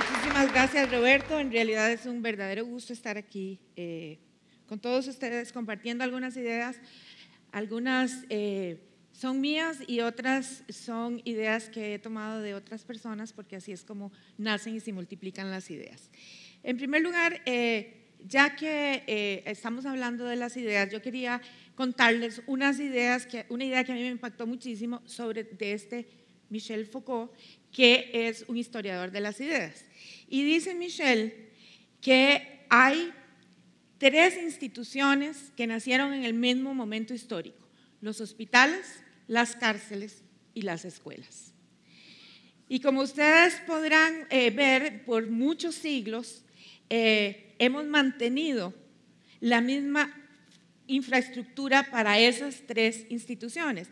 Muchísimas gracias Roberto, en realidad es un verdadero gusto estar aquí eh, con todos ustedes compartiendo algunas ideas, algunas eh, son mías y otras son ideas que he tomado de otras personas porque así es como nacen y se multiplican las ideas. En primer lugar, eh, ya que eh, estamos hablando de las ideas, yo quería contarles unas ideas, que, una idea que a mí me impactó muchísimo sobre de este Michel Foucault, que es un historiador de las ideas. Y dice Michel que hay tres instituciones que nacieron en el mismo momento histórico, los hospitales, las cárceles y las escuelas. Y como ustedes podrán eh, ver, por muchos siglos, eh, hemos mantenido la misma infraestructura para esas tres instituciones.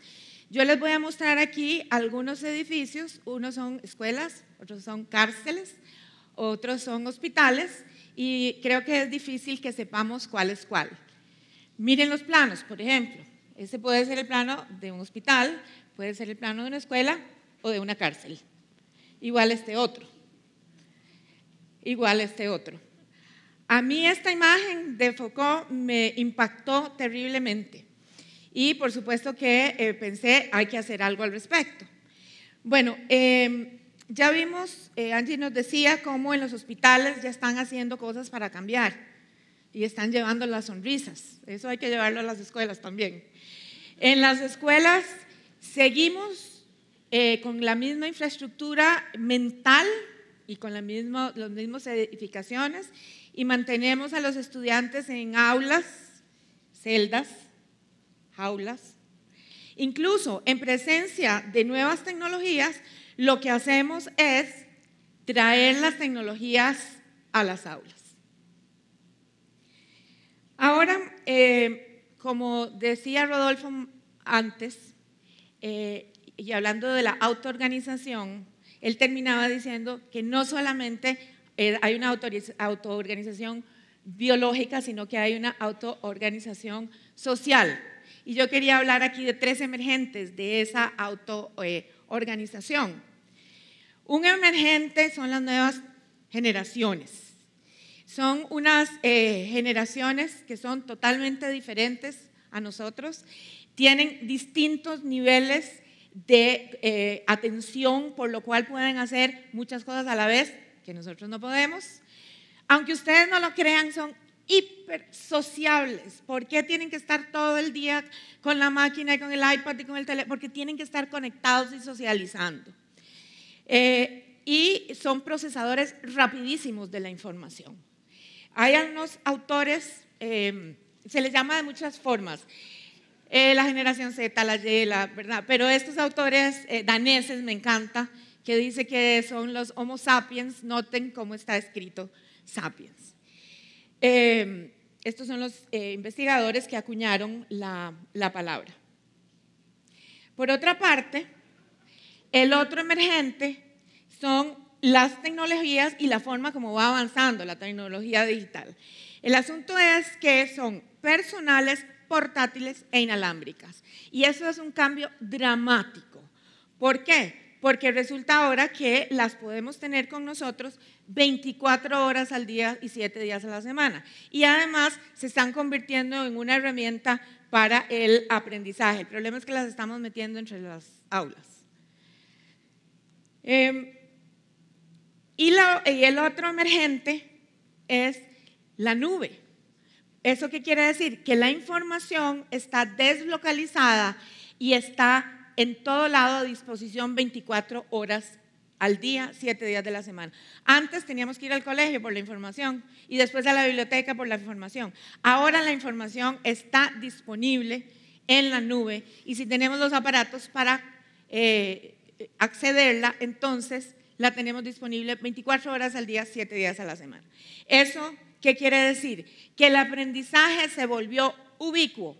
Yo les voy a mostrar aquí algunos edificios, unos son escuelas, otros son cárceles, otros son hospitales y creo que es difícil que sepamos cuál es cuál. Miren los planos, por ejemplo, ese puede ser el plano de un hospital, puede ser el plano de una escuela o de una cárcel. Igual este otro, igual este otro. A mí esta imagen de Foucault me impactó terriblemente y por supuesto que eh, pensé hay que hacer algo al respecto. Bueno, em, ya vimos, eh, Angie nos decía cómo en los hospitales ya están haciendo cosas para cambiar y están llevando las sonrisas. Eso hay que llevarlo a las escuelas también. En las escuelas seguimos eh, con la misma infraestructura mental y con la las mismas edificaciones y mantenemos a los estudiantes en aulas, celdas, jaulas. Incluso en presencia de nuevas tecnologías, lo que hacemos es traer las tecnologías a las aulas. Ahora, eh, como decía Rodolfo antes, eh, y hablando de la autoorganización, él terminaba diciendo que no solamente eh, hay una autoorganización biológica, sino que hay una autoorganización social. Y yo quería hablar aquí de tres emergentes de esa autoorganización. Un emergente son las nuevas generaciones. Son unas eh, generaciones que son totalmente diferentes a nosotros, tienen distintos niveles de eh, atención, por lo cual pueden hacer muchas cosas a la vez que nosotros no podemos. Aunque ustedes no lo crean, son hiper sociables. ¿Por qué tienen que estar todo el día con la máquina y con el iPad y con el teléfono? Porque tienen que estar conectados y socializando. Eh, y son procesadores rapidísimos de la información. Hay algunos autores, em, se les llama de muchas formas. Eh, la generación Z, la Y, la verdad, pero estos autores eh, daneses me encanta, que dice que son los Homo sapiens, noten cómo está escrito sapiens. Em, estos son los eh, investigadores que acuñaron la, la palabra. Por otra parte, el otro emergente son las tecnologías y la forma como va avanzando la tecnología digital. El asunto es que son personales, portátiles e inalámbricas. Y eso es un cambio dramático. ¿Por qué? porque resulta ahora que las podemos tener con nosotros 24 horas al día y 7 días a la semana. Y además se están convirtiendo en una herramienta para el aprendizaje. El problema es que las estamos metiendo entre las aulas. Em, y, y el otro emergente es la nube. ¿Eso qué quiere decir? Que la información está deslocalizada y está en todo lado a disposición 24 horas al día, 7 días de la semana. Antes teníamos que ir al colegio por la información y después a la biblioteca por la información. Ahora la información está disponible en la nube y si tenemos los aparatos para eh, accederla, entonces la tenemos disponible 24 horas al día, 7 días a la semana. ¿Eso qué quiere decir? Que el aprendizaje se volvió ubicuo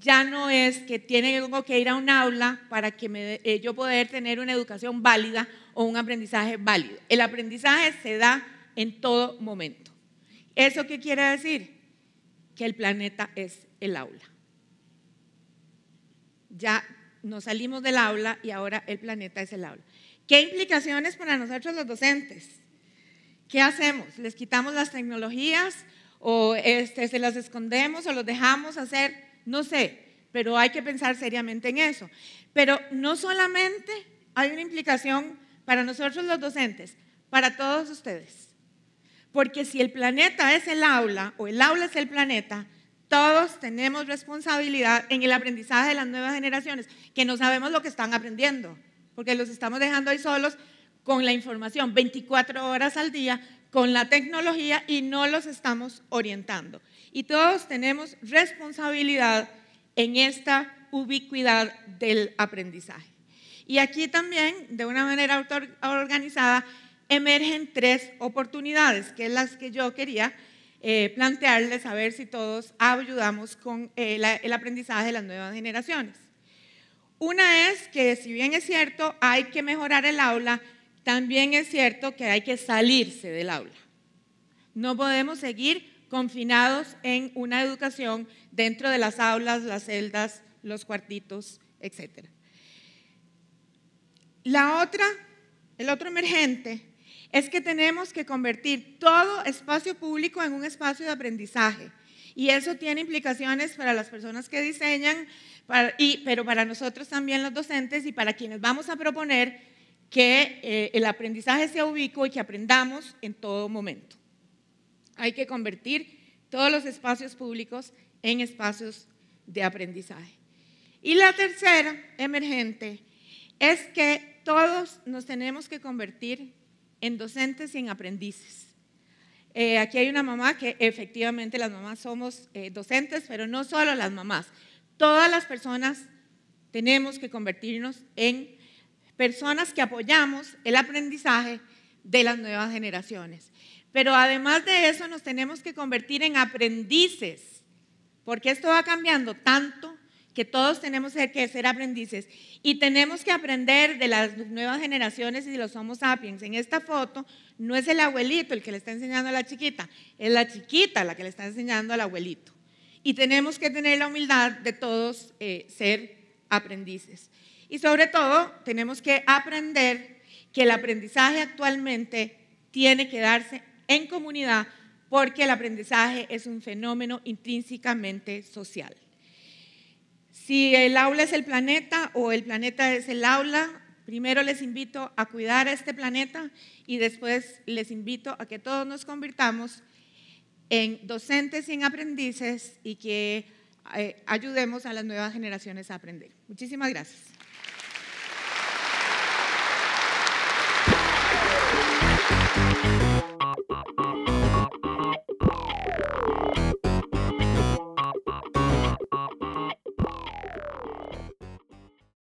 ya no es que tengo que ir a un aula para que eh, yo poder tener una educación válida o un aprendizaje válido. El aprendizaje se da en todo momento. ¿Eso qué quiere decir? Que el planeta es el aula. Ya nos salimos del aula y ahora el planeta es el aula. ¿Qué implicaciones para nosotros los docentes? ¿Qué hacemos? ¿Les quitamos las tecnologías o este, se las escondemos o los dejamos hacer? No sé, pero hay que pensar seriamente en eso. Pero no solamente hay una implicación para nosotros los docentes, para todos ustedes. Porque si el planeta es el aula o el aula es el planeta, todos tenemos responsabilidad en el aprendizaje de las nuevas generaciones, que no sabemos lo que están aprendiendo, porque los estamos dejando ahí solos con la información 24 horas al día con la tecnología y no los estamos orientando. Y todos tenemos responsabilidad en esta ubicuidad del aprendizaje. Y aquí también, de una manera organizada, emergen tres oportunidades, que es las que yo quería eh, plantearles, a ver si todos ayudamos con eh, el aprendizaje de las nuevas generaciones. Una es que, si bien es cierto, hay que mejorar el aula, también es cierto que hay que salirse del aula. No podemos seguir confinados en una educación dentro de las aulas, las celdas, los cuartitos, etc. La otra, el otro emergente, es que tenemos que convertir todo espacio público en un espacio de aprendizaje. Y eso tiene implicaciones para las personas que diseñan, y, pero para nosotros también los docentes y para quienes vamos a proponer que eh, el aprendizaje sea ubicuo y que aprendamos en todo momento. Hay que convertir todos los espacios públicos en espacios de aprendizaje. Y la tercera emergente es que todos nos tenemos que convertir en docentes y en aprendices. Eh, aquí hay una mamá que efectivamente las mamás somos eh, docentes, pero no solo las mamás. Todas las personas tenemos que convertirnos en personas que apoyamos el aprendizaje de las nuevas generaciones. Pero además de eso nos tenemos que convertir en aprendices, porque esto va cambiando tanto que todos tenemos que ser aprendices y tenemos que aprender de las nuevas generaciones y de los Homo sapiens. En esta foto no es el abuelito el que le está enseñando a la chiquita, es la chiquita la que le está enseñando al abuelito. Y tenemos que tener la humildad de todos eh, ser aprendices. Y sobre todo, tenemos que aprender que el aprendizaje actualmente tiene que darse en comunidad porque el aprendizaje es un fenómeno intrínsecamente social. Si el aula es el planeta o el planeta es el aula, primero les invito a cuidar a este planeta y después les invito a que todos nos convirtamos en docentes y en aprendices y que eh, ayudemos a las nuevas generaciones a aprender. Muchísimas gracias.